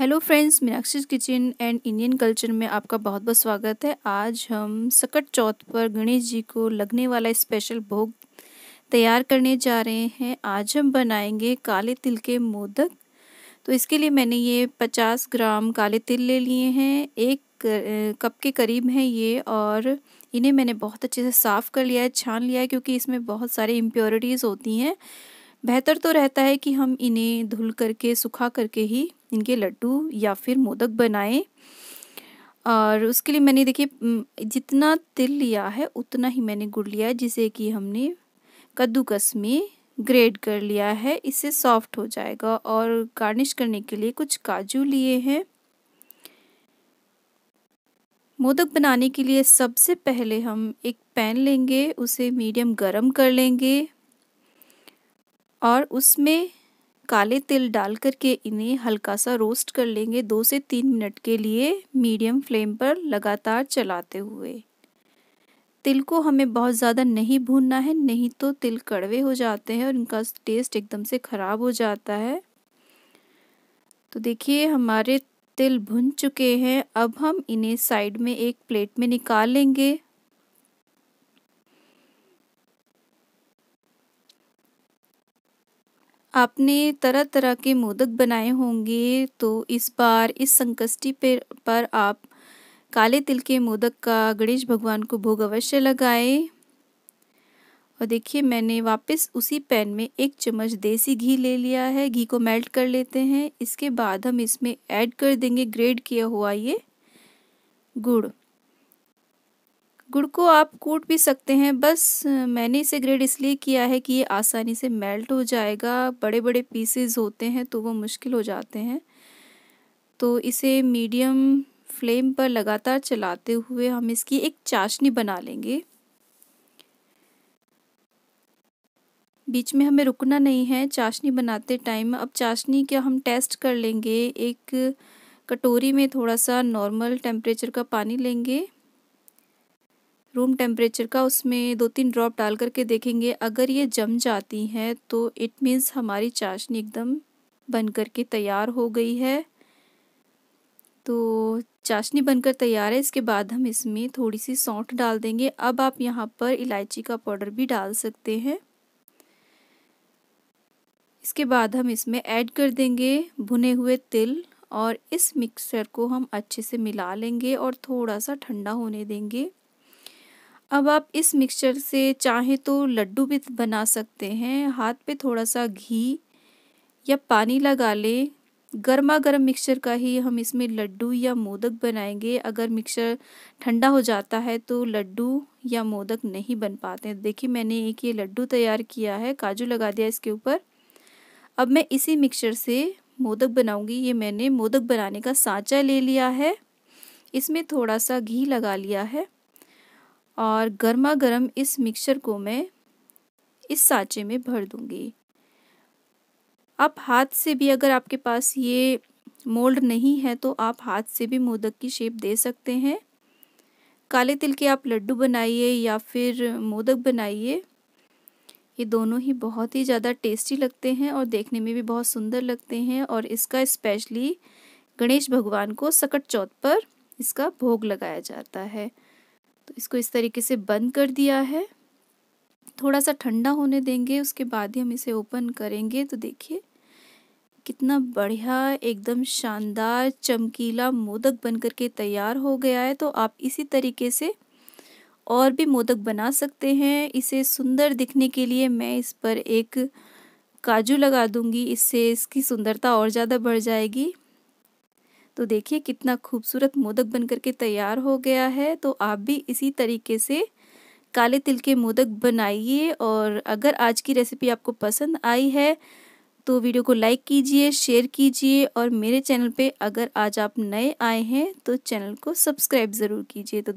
hello friends Meenakshi kitchen and Indian culture में आपका बहुत बहुत स्वागत है आज हम सकट चौथ पर गणेश जी को लगने वाला स्पेशल भोग तैयार करने जा रहे हैं आज हम बनाएंगे काले तिल के मोदक तो इसके लिए मैंने ये पचास ग्राम काले तिल ले लिए हैं एक कप के करीब हैं ये और इन्हें मैंने बहुत अच्छे से साफ़ कर लिया है छान लिया है क्योंकि इसमें बहुत सारी इम्प्योरिटीज़ होती हैं बेहतर तो रहता है कि हम इन्हें धुल करके सुखा करके ही इनके लड्डू या फिर मोदक बनाएं और उसके लिए मैंने देखिए जितना तिल लिया है उतना ही मैंने गुड़ लिया है जिसे कि हमने कद्दूकस में ग्रेड कर लिया है इससे सॉफ्ट हो जाएगा और गार्निश करने के लिए कुछ काजू लिए हैं मोदक बनाने के लिए सबसे पहले हम एक पैन लेंगे उसे मीडियम गरम कर लेंगे और उसमें काले तिल डाल करके इन्हें हल्का सा रोस्ट कर लेंगे दो से तीन मिनट के लिए मीडियम फ्लेम पर लगातार चलाते हुए तिल को हमें बहुत ज़्यादा नहीं भूनना है नहीं तो तिल कड़वे हो जाते हैं और इनका टेस्ट एकदम से ख़राब हो जाता है तो देखिए हमारे तिल भुन चुके हैं अब हम इन्हें साइड में एक प्लेट में निकाल लेंगे आपने तरह तरह के मोदक बनाए होंगे तो इस बार इस संकष्टी पे पर आप काले तिल के मोदक का गणेश भगवान को भोग अवश्य लगाएं और देखिए मैंने वापस उसी पैन में एक चम्मच देसी घी ले लिया है घी को मेल्ट कर लेते हैं इसके बाद हम इसमें ऐड कर देंगे ग्रेड किया हुआ ये गुड़ गुड़ को आप कूट भी सकते हैं बस मैंने इसे ग्रेड इसलिए किया है कि ये आसानी से मेल्ट हो जाएगा बड़े बड़े पीसेस होते हैं तो वो मुश्किल हो जाते हैं तो इसे मीडियम फ्लेम पर लगातार चलाते हुए हम इसकी एक चाशनी बना लेंगे बीच में हमें रुकना नहीं है चाशनी बनाते टाइम अब चाशनी का हम टेस्ट कर लेंगे एक कटोरी में थोड़ा सा नॉर्मल टेम्परेचर का पानी लेंगे रूम टेम्परेचर का उसमें दो तीन ड्रॉप डाल करके देखेंगे अगर ये जम जाती हैं तो इट मीन्स हमारी चाशनी एकदम बन करके तैयार हो गई है तो चाशनी बनकर तैयार है इसके बाद हम इसमें थोड़ी सी सौंठ डाल देंगे अब आप यहाँ पर इलायची का पाउडर भी डाल सकते हैं इसके बाद हम इसमें ऐड कर देंगे भुने हुए तिल और इस मिक्सचर को हम अच्छे से मिला लेंगे और थोड़ा सा ठंडा होने देंगे अब आप इस मिक्सचर से चाहे तो लड्डू भी बना सकते हैं हाथ पे थोड़ा सा घी या पानी लगा ले गर्मा गर्म मिक्सचर का ही हम इसमें लड्डू या मोदक बनाएंगे अगर मिक्सचर ठंडा हो जाता है तो लड्डू या मोदक नहीं बन पाते देखिए मैंने एक ये लड्डू तैयार किया है काजू लगा दिया इसके ऊपर अब मैं इसी मिक्सचर से मोदक बनाऊंगी ये मैंने मोदक बनाने का सांचा ले लिया है इसमें थोड़ा सा घी लगा लिया है और गर्मा गर्म इस मिक्सचर को मैं इस साँचे में भर दूंगी आप हाथ से भी अगर आपके पास ये मोल्ड नहीं है तो आप हाथ से भी मोदक की शेप दे सकते हैं काले तिल के आप लड्डू बनाइए या फिर मोदक बनाइए ये दोनों ही बहुत ही ज़्यादा टेस्टी लगते हैं और देखने में भी बहुत सुंदर लगते हैं और इसका स्पेशली गणेश भगवान को सकट चौथ पर इसका भोग लगाया जाता है तो इसको इस तरीके से बंद कर दिया है थोड़ा सा ठंडा होने देंगे उसके बाद ही हम इसे ओपन करेंगे तो देखिए कितना बढ़िया एकदम शानदार चमकीला मोदक बन करके तैयार हो गया है तो आप इसी तरीके से और भी मोदक बना सकते हैं इसे सुंदर दिखने के लिए मैं इस पर एक काजू लगा दूंगी इससे इसकी सुंदरता और ज़्यादा बढ़ जाएगी तो देखिए कितना खूबसूरत मोदक बन करके तैयार हो गया है तो आप भी इसी तरीके से काले तिल के मोदक बनाइए और अगर आज की रेसिपी आपको पसंद आई है तो वीडियो को लाइक कीजिए शेयर कीजिए और मेरे चैनल पे अगर आज आप नए आए हैं तो चैनल को सब्सक्राइब ज़रूर कीजिए तो